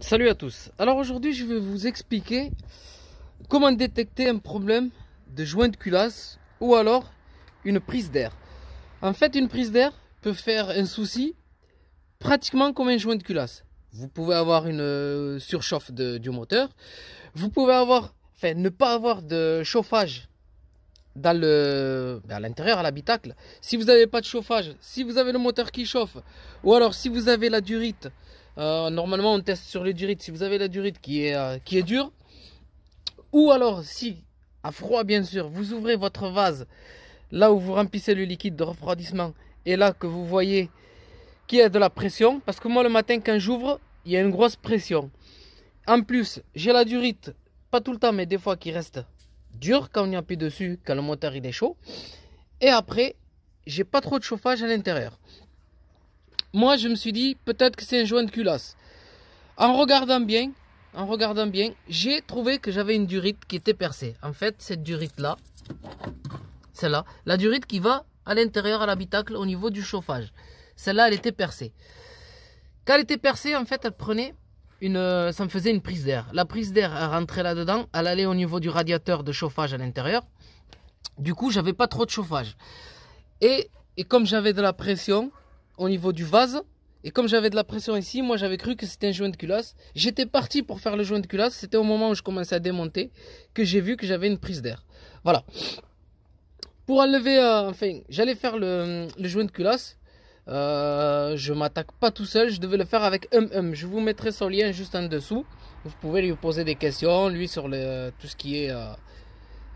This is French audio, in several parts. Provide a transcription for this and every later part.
Salut à tous. Alors aujourd'hui, je vais vous expliquer comment détecter un problème de joint de culasse ou alors une prise d'air. En fait, une prise d'air peut faire un souci pratiquement comme un joint de culasse. Vous pouvez avoir une euh, surchauffe du moteur, vous pouvez avoir, enfin, ne pas avoir de chauffage dans le ben, à l'intérieur à l'habitacle. Si vous n'avez pas de chauffage, si vous avez le moteur qui chauffe, ou alors si vous avez la durite, euh, normalement, on teste sur les durites. Si vous avez la durite qui est, euh, qui est dure, ou alors si, à froid bien sûr, vous ouvrez votre vase là où vous remplissez le liquide de refroidissement et là que vous voyez qu'il y a de la pression, parce que moi le matin quand j'ouvre, il y a une grosse pression. En plus, j'ai la durite, pas tout le temps, mais des fois qui reste dure quand on y appuie dessus, quand le moteur il est chaud. Et après, j'ai pas trop de chauffage à l'intérieur. Moi, je me suis dit, peut-être que c'est un joint de culasse. En regardant bien, en regardant bien, j'ai trouvé que j'avais une durite qui était percée. En fait, cette durite-là, celle-là, la durite qui va à l'intérieur, à l'habitacle, au niveau du chauffage. Celle-là, elle était percée. Quand elle était percée, en fait, elle prenait une, euh, ça me faisait une prise d'air. La prise d'air, rentrait là-dedans, elle allait au niveau du radiateur de chauffage à l'intérieur. Du coup, j'avais pas trop de chauffage. Et, et comme j'avais de la pression, niveau du vase. Et comme j'avais de la pression ici, moi j'avais cru que c'était un joint de culasse. J'étais parti pour faire le joint de culasse. C'était au moment où je commençais à démonter que j'ai vu que j'avais une prise d'air. Voilà. Pour enlever, euh, enfin, j'allais faire le, joint de culasse. Euh, je m'attaque pas tout seul, je devais le faire avec un Hum. Je vous mettrai son lien juste en dessous. Vous pouvez lui poser des questions, lui sur le, tout ce qui est euh,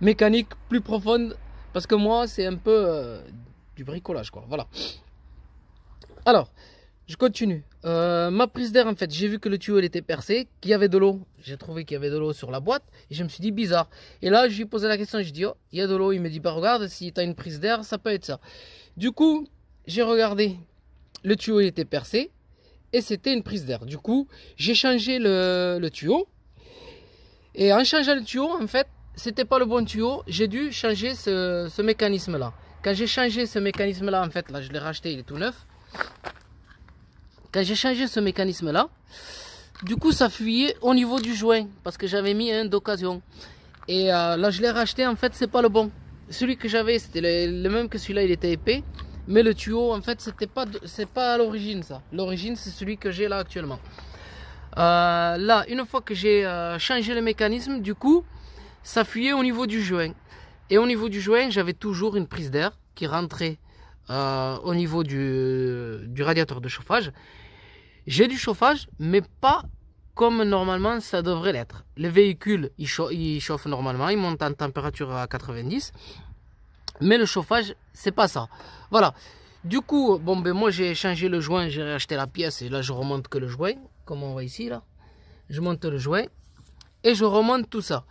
mécanique plus profonde. Parce que moi, c'est un peu du bricolage, quoi. Voilà. Alors, je continue. Euh, ma prise d'air, en fait, j'ai vu que le tuyau était percé, qu'il y avait de l'eau. J'ai trouvé qu'il y avait de l'eau sur la boîte et je me suis dit bizarre. Et là, je lui ai posé la question, je dis oh, il y a de l'eau. Il me dit bah regarde, si tu as une prise d'air, ça peut être ça. Du coup, j'ai regardé, le tuyau il était percé et c'était une prise d'air. Du coup, j'ai changé le, tuyau et en changeant le tuyau, en fait, c'était pas le bon tuyau. J'ai dû changer ce, ce mécanisme là. Quand j'ai changé ce mécanisme là, en fait, là, je l'ai racheté, il est tout neuf. Quand j'ai changé ce mécanisme-là, du coup, ça fuyait au niveau du joint parce que j'avais mis un d'occasion. Et euh, là, je l'ai racheté. En fait, c'est pas le bon. Celui que j'avais, c'était le, même que celui-là. Il était épais, mais le tuyau, en fait, c'était pas, c'est pas à l'origine ça. L'origine, c'est celui que j'ai là actuellement. Euh, là, une fois que j'ai euh, changé le mécanisme, du coup, ça fuyait au niveau du joint. Et au niveau du joint, j'avais toujours une prise d'air qui rentrait euh, au niveau du, radiateur de chauffage. J'ai du chauffage, mais pas comme normalement ça devrait l'être. Le véhicule, il chauffe, normalement, il monte en température à 90, mais le chauffage, c'est pas ça. Voilà. Du coup, bon ben moi j'ai changé le joint, j'ai acheté la pièce et là je remonte que le joint, comme on voit ici là. Je monte le joint et je remonte tout ça.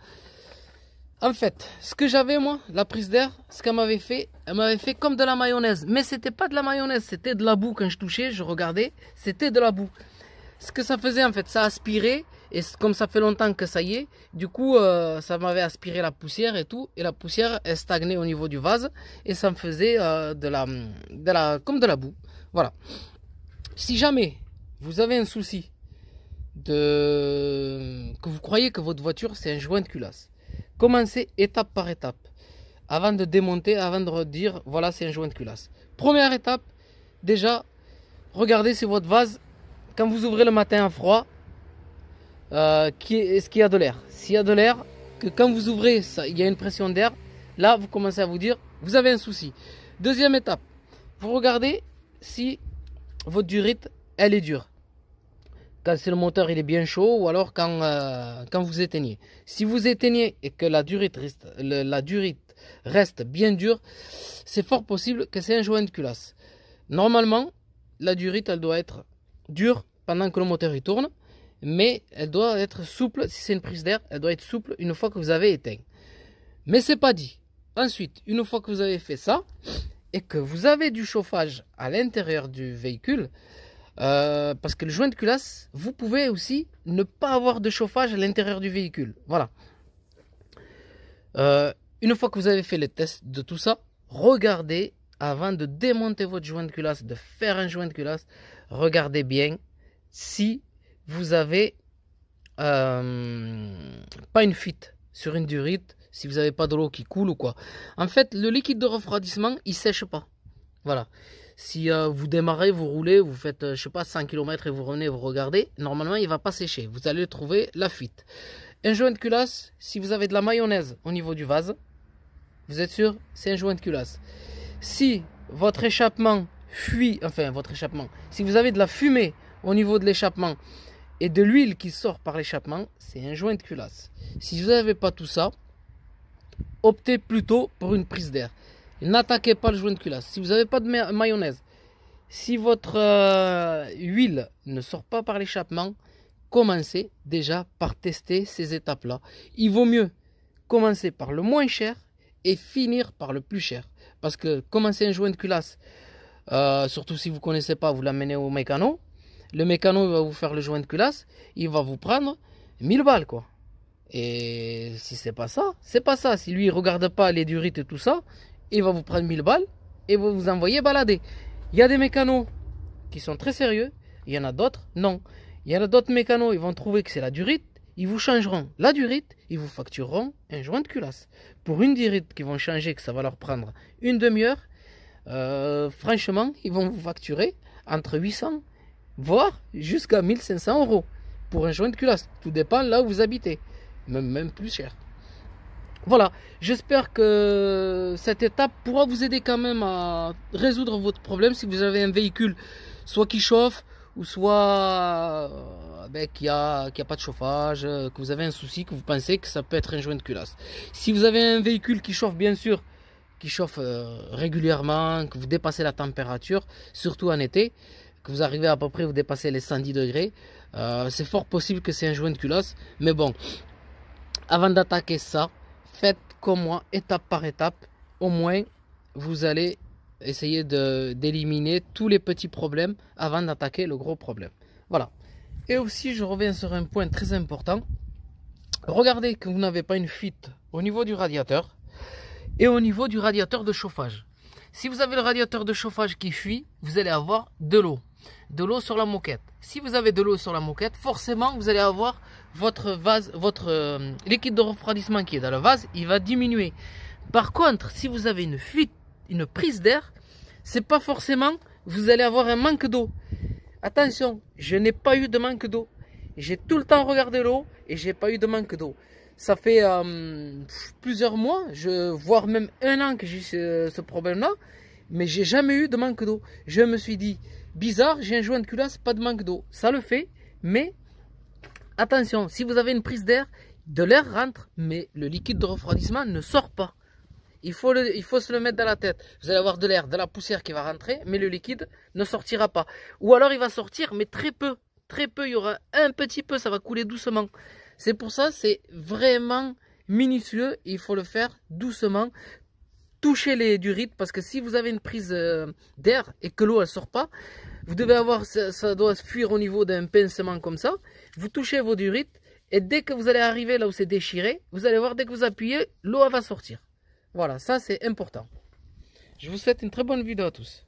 En fait, ce que j'avais moi, la prise d'air, ce qu'elle m'avait fait, elle m'avait fait comme de la mayonnaise. Mais c'était pas de la mayonnaise, c'était de la boue quand je touchais, je regardais, c'était de la boue. Ce que ça faisait en fait, ça aspirait, et comme ça fait longtemps que ça y est, du coup euh, ça m'avait aspiré la poussière et tout, et la poussière est stagnée au niveau du vase, et ça me faisait euh, de, la, de la, comme de la boue. Voilà. Si jamais vous avez un souci de que vous croyez que votre voiture c'est un joint de culasse, Commencez étape par étape avant de démonter, avant de dire voilà c'est un joint de culasse. Première étape, déjà, regardez si votre vase, quand vous ouvrez le matin à froid, euh, est, ce qu'il y a de l'air. S'il y a de l'air, que quand vous ouvrez, il y a une pression d'air, là vous commencez à vous dire vous avez un souci. Deuxième étape, vous regardez si votre durite elle est dure quand c'est le moteur il est bien chaud ou alors quand, euh, quand vous éteignez. Si vous éteignez et que la durite reste, la durite reste bien dure, c'est fort possible que c'est un joint de culasse. Normalement, la durite elle doit être dure pendant que le moteur tourne, mais elle doit être souple si c'est une prise d'air, elle doit être souple une fois que vous avez éteint. Mais c'est pas dit. Ensuite, une fois que vous avez fait ça et que vous avez du chauffage à l'intérieur du véhicule, euh, parce que le joint de culasse, vous pouvez aussi ne pas avoir de chauffage à l'intérieur du véhicule. Voilà. Euh, une fois que vous avez fait les tests de tout ça, regardez avant de démonter votre joint de culasse, de faire un joint de culasse, regardez bien si vous avez euh, pas une fuite sur une durite, si vous n'avez pas de l'eau qui coule ou quoi. En fait, le liquide de refroidissement, il sèche pas. Voilà. Si euh, vous démarrez, vous roulez, vous faites, euh, je sais pas, 100 km et vous revenez, vous regardez, normalement, il va pas sécher. Vous allez trouver la fuite. Un joint de culasse, si vous avez de la mayonnaise au niveau du vase, vous êtes sûr, c'est un joint de culasse. Si votre échappement fuit, enfin, votre échappement, si vous avez de la fumée au niveau de l'échappement et de l'huile qui sort par l'échappement, c'est un joint de culasse. Si vous n'avez pas tout ça, optez plutôt pour une prise d'air. N'attaquez pas le joint de culasse. Si vous n'avez pas de mayonnaise, si votre euh, huile ne sort pas par l'échappement, commencez déjà par tester ces étapes-là. Il vaut mieux commencer par le moins cher et finir par le plus cher. Parce que commencer un joint de culasse, euh, surtout si vous ne connaissez pas, vous l'amenez au mécano. Le mécano va vous faire le joint de culasse, il va vous prendre 1000 balles quoi. Et si c'est pas ça, c'est pas ça. Si lui regarde pas les durites et tout ça, il va vous prendre 1000 balles et vous vous envoyer balader. Il y a des mécanos qui sont très sérieux, il y en a d'autres, non. Il y en a d'autres mécanos, ils vont trouver que c'est la durite, ils vous changeront la durite, ils vous factureront un joint de culasse. Pour une durite qu'ils vont changer, que ça va leur prendre une demi-heure, euh, franchement, ils vont vous facturer entre 800, voire jusqu'à 1500 euros pour un joint de culasse. Tout dépend là où vous habitez, même plus cher. Voilà, j'espère que cette étape pourra vous aider quand même à résoudre votre problème si vous avez un véhicule soit qui chauffe ou soit euh, ben, qui a, qui a pas de chauffage, euh, que vous avez un souci, que vous pensez que ça peut être un joint de culasse. Si vous avez un véhicule qui chauffe, bien sûr, qui chauffe euh, régulièrement, que vous dépassez la température, surtout en été, que vous arrivez à peu près, vous dépassez les 110 degrés, c'est fort possible que c'est un joint de culasse. Mais bon, avant d'attaquer ça, faites comme moi, étape par étape. Au moins, vous allez essayer d'éliminer tous les petits problèmes avant d'attaquer le gros problème. Voilà. Et aussi, je reviens sur un point très important. Regardez que vous n'avez pas une fuite au niveau du radiateur et au niveau du radiateur de chauffage. Si vous avez le radiateur de chauffage qui fuit, vous allez avoir de l'eau. De l'eau sur la moquette. Si vous avez de l'eau sur la moquette, forcément, vous allez avoir votre vase, votre euh, liquide de refroidissement qui est dans le vase, il va diminuer. Par contre, si vous avez une fuite, une prise d'air, c'est pas forcément vous allez avoir un manque d'eau. Attention, je n'ai pas eu de manque d'eau. J'ai tout le temps regardé l'eau et j'ai pas eu de manque d'eau. Ça fait euh, plusieurs mois, je, voire même un an que j'ai ce, ce problème-là, mais j'ai jamais eu de manque d'eau. Je me suis dit, bizarre, j'ai un joint de culasse, pas de manque d'eau. Ça le fait, mais Attention, si vous avez une prise d'air, de l'air rentre, mais le liquide de refroidissement ne sort pas. Il faut, se le mettre dans la tête. Vous allez avoir de l'air, de la poussière qui va rentrer, mais le liquide ne sortira pas. Ou alors il va sortir, mais très peu. Très peu, il y aura un petit peu, ça va couler doucement. C'est pour ça, c'est vraiment minutieux. Il faut le faire doucement. Touchez les durites, parce que si vous avez une prise euh, d'air et que l'eau ne sort pas, vous devez avoir, ça doit fuir au niveau d'un pincement comme ça vous touchez vos durites, et dès que vous allez arriver là où c'est déchiré, vous allez voir, dès que vous appuyez, l'eau va sortir. Voilà, ça c'est important. Je vous souhaite une très bonne vidéo à tous.